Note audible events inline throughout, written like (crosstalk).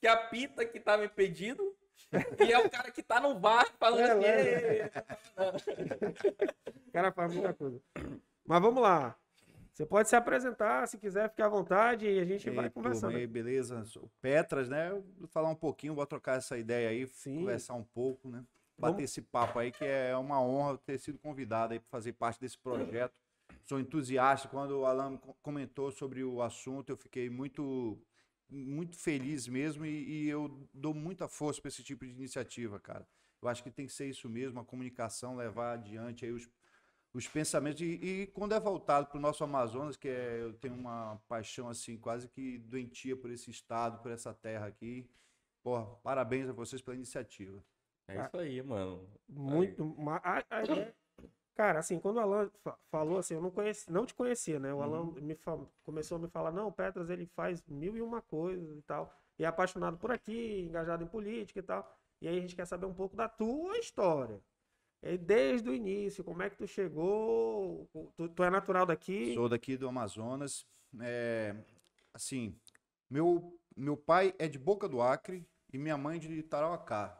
que apita que estava impedido e é o cara que tá no bar falando é, assim, O cara faz muita coisa. Mas vamos lá. Você pode se apresentar, se quiser, fique à vontade e a gente vai conversando. Aí, beleza. Petras, né? Vou falar um pouquinho, vou trocar essa ideia aí, Sim. conversar um pouco, né? Bater vamos... esse papo aí, que é uma honra ter sido convidado aí para fazer parte desse projeto. Sou entusiasta. Quando o Alan comentou sobre o assunto, eu fiquei muito muito feliz mesmo e, e eu dou muita força para esse tipo de iniciativa, cara. Eu acho que tem que ser isso mesmo, a comunicação, levar adiante aí os, os pensamentos. E, e quando é voltado para o nosso Amazonas, que é, eu tenho uma paixão assim quase que doentia por esse estado, por essa terra aqui. Pô, parabéns a vocês pela iniciativa. É isso aí, mano. Muito. Aí. Ma... (coughs) Cara, assim, quando o Alan falou assim, eu não, conheci, não te conhecia, né? O Alan uhum. me começou a me falar, não, Petras, ele faz mil e uma coisas e tal. E é apaixonado por aqui, engajado em política e tal. E aí a gente quer saber um pouco da tua história. E desde o início, como é que tu chegou? Tu, tu é natural daqui? Sou daqui do Amazonas. É, assim, meu, meu pai é de Boca do Acre e minha mãe de Tarauacá.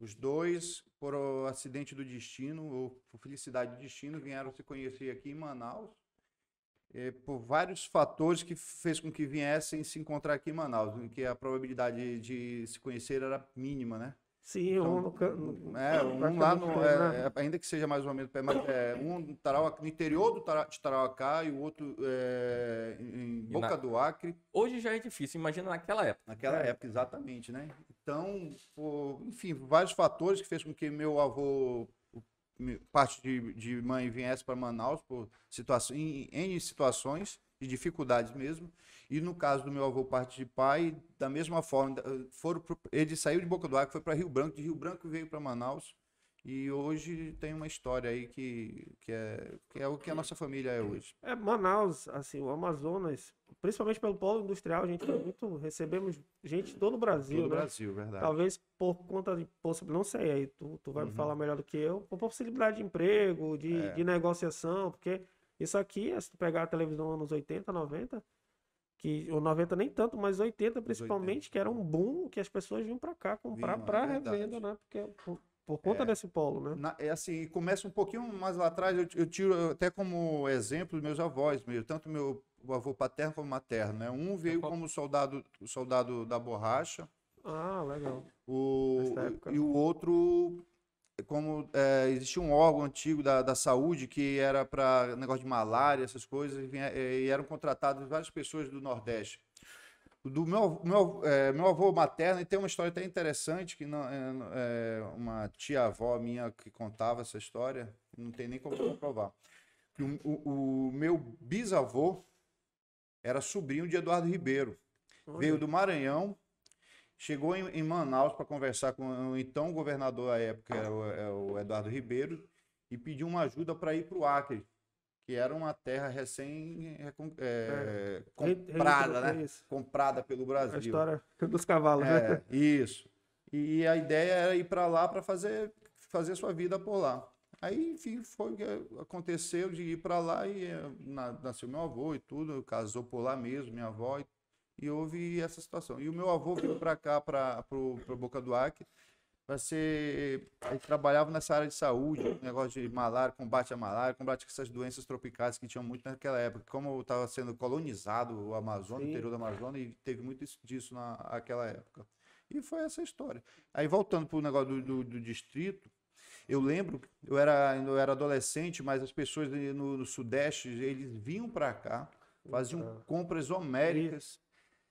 Os dois por acidente do destino ou por felicidade do destino, vieram se conhecer aqui em Manaus. É, por vários fatores que fez com que viessem se encontrar aqui em Manaus, em que a probabilidade de se conhecer era mínima, né? Sim, então, um é, no É, um lá no. É, ainda que seja mais ou menos. Mas, é, um no interior do de Tarauacá e o outro é, em Boca na... do Acre. Hoje já é difícil, imagina naquela época. Naquela é. época, exatamente, né? Então, pô, enfim, vários fatores que fez com que meu avô, parte de, de mãe, viesse para Manaus por situação, em, em situações de dificuldades mesmo. E no caso do meu avô, parte de pai, da mesma forma, foram pro, ele saiu de Boca do Ar, foi para Rio Branco, de Rio Branco veio para Manaus. E hoje tem uma história aí que, que, é, que é o que a nossa família é hoje. É, Manaus, assim, o Amazonas, principalmente pelo polo industrial, a gente muito, recebemos gente de todo o Brasil. Todo o né? Brasil, verdade. Talvez por conta de possibilidade, não sei, aí tu, tu vai uhum. me falar melhor do que eu, por possibilidade de emprego, de, é. de negociação, porque isso aqui, é se tu pegar a televisão anos 80, 90, que o 90 nem tanto, mas 80 principalmente, 80. que era um boom né? que as pessoas vinham para cá comprar é para revenda, né? Porque é por, por conta é, desse polo, né? Na, é assim, começa um pouquinho mais lá atrás, eu, eu tiro até como exemplo meus avós, meio tanto meu avô paterno como materno, né? Um veio como soldado, soldado da borracha. Ah, legal. O, e o outro como é, existia um órgão antigo da, da saúde que era para negócio de malária, essas coisas, e, eh, e, eram contratadas várias pessoas do Nordeste. Do meu, meu, é, meu avô materno, e tem uma história até interessante, que não, é, uma tia-avó minha que contava essa história, não tem nem como comprovar. O, o, o meu bisavô era sobrinho de Eduardo Ribeiro. Olha. Veio do Maranhão, Chegou em, em Manaus para conversar com o então governador à época, era o, é o Eduardo Ribeiro, e pediu uma ajuda para ir para o Acre, que era uma terra recém é, é, comprada, né? Comprada pelo Brasil. A história dos cavalos, né? é, né? Isso. E a ideia era ir para lá para fazer fazer sua vida por lá. Aí, enfim, foi o que aconteceu de ir para lá e eh, nasceu meu avô e tudo, casou por lá mesmo, minha avó e e houve essa situação. E o meu avô veio para cá, para Boca do Acre, para ser. Ele trabalhava nessa área de saúde, negócio de malária, combate à malária, combate a essas doenças tropicais que tinham muito naquela época. Como estava sendo colonizado o Amazonas, o interior do Amazonas, e teve muito disso naquela época. E foi essa história. Aí voltando para o negócio do, do, do, distrito, eu lembro, eu era, eu era adolescente, mas as pessoas eh, no, no Sudeste, eles vinham para cá, faziam compras homéricas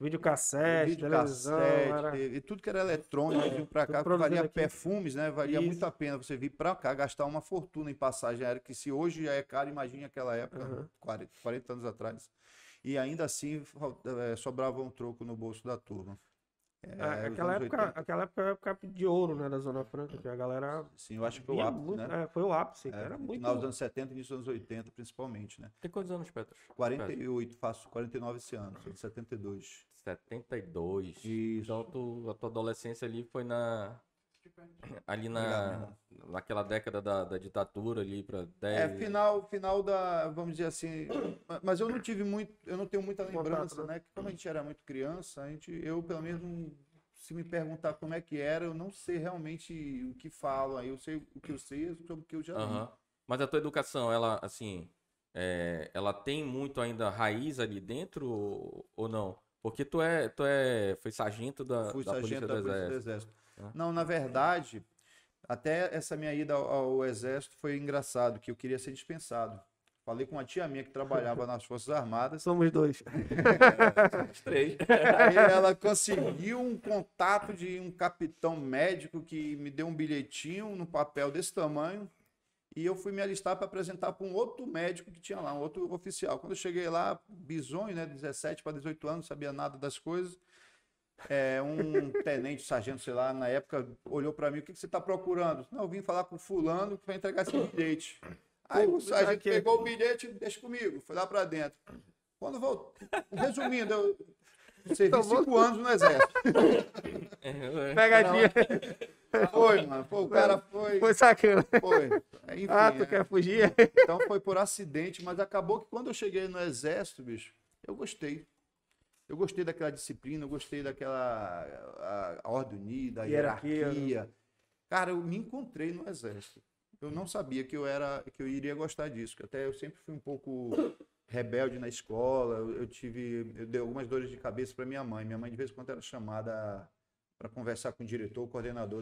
Videocassete, Vídeo televisão. Cassete, era... e tudo que era eletrônico é, vinha para cá, valia aqui. perfumes, né? Valia Isso. muito a pena você vir para cá, gastar uma fortuna em passagem aérea, que se hoje já é caro, imagine aquela época, uhum. 40, 40 anos atrás. E ainda assim eh, sobrava um troco no bolso da turma. Ah, é, aquela, época, aquela época época de ouro, né, da Zona Franca, que a galera. Sim, eu acho que foi o ápice. Muito, né? É, foi o ápice, é, era muito. Final dos anos 70, início dos anos 80, principalmente, né? Tem quantos anos, Petros? 48, faço 49 esse ano, 72. 72. Então, Isso. Então tu, a tua adolescência ali foi na (clears throat) ali na naquela década da, da ditadura ali para 10 É final final da, vamos dizer assim, (coughs) mas eu não tive muito, eu não tenho muita lembrança, né? né? Que como a gente era muito criança, a gente eu pelo menos se me perguntar como é que era, eu não sei realmente o que falo, aí eu sei o que eu sei sobre o que eu já uhum. Mas a tua educação, ela assim, é, ela tem muito ainda raiz ali dentro ou não? Porque tu é, tu é, foi sargento da, Fui da sargento Polícia da do Polícia Exército. Do Exército. Não, na verdade, até essa minha ida ao, ao, Exército foi engraçado, que eu queria ser dispensado. Falei com uma tia minha que trabalhava nas Forças Armadas. Somos dois. (laughs) Somos três. Aí ela conseguiu um contato de um capitão médico que me deu um bilhetinho no papel desse tamanho. E eu fui me alistar para apresentar para um outro médico que tinha lá, um outro oficial. Quando eu cheguei lá, bizonho, né, 17 para 18 anos, sabia nada das coisas. É, um (laughs) tenente, sargento, sei lá, na época, olhou para mim: o que, que você está procurando? Não, eu vim falar com Fulano que vai entregar esse bilhete. Aí o sargento é pegou o bilhete, deixa comigo, foi lá para dentro. Quando voltou. Resumindo, eu Servi Tomou cinco anos no exército. (laughs) É, Pegadinha. Foi, mano. o cara foi. Foi sacana. Foi. Enfim, ah, tu é. quer fugir? Então foi por acidente, mas acabou que quando eu cheguei no exército, bicho, eu gostei. Eu gostei daquela disciplina, eu gostei daquela a, a ordem unida, a hierarquia. Né? hierarquia. Cara, eu me encontrei no exército. Eu não sabia que eu era que eu iria gostar disso, que até eu sempre fui um pouco rebelde na escola, eu, tive, eu dei algumas dores de cabeça para minha mãe. Minha mãe de vez em quando era chamada para conversar com o diretor, o coordenador da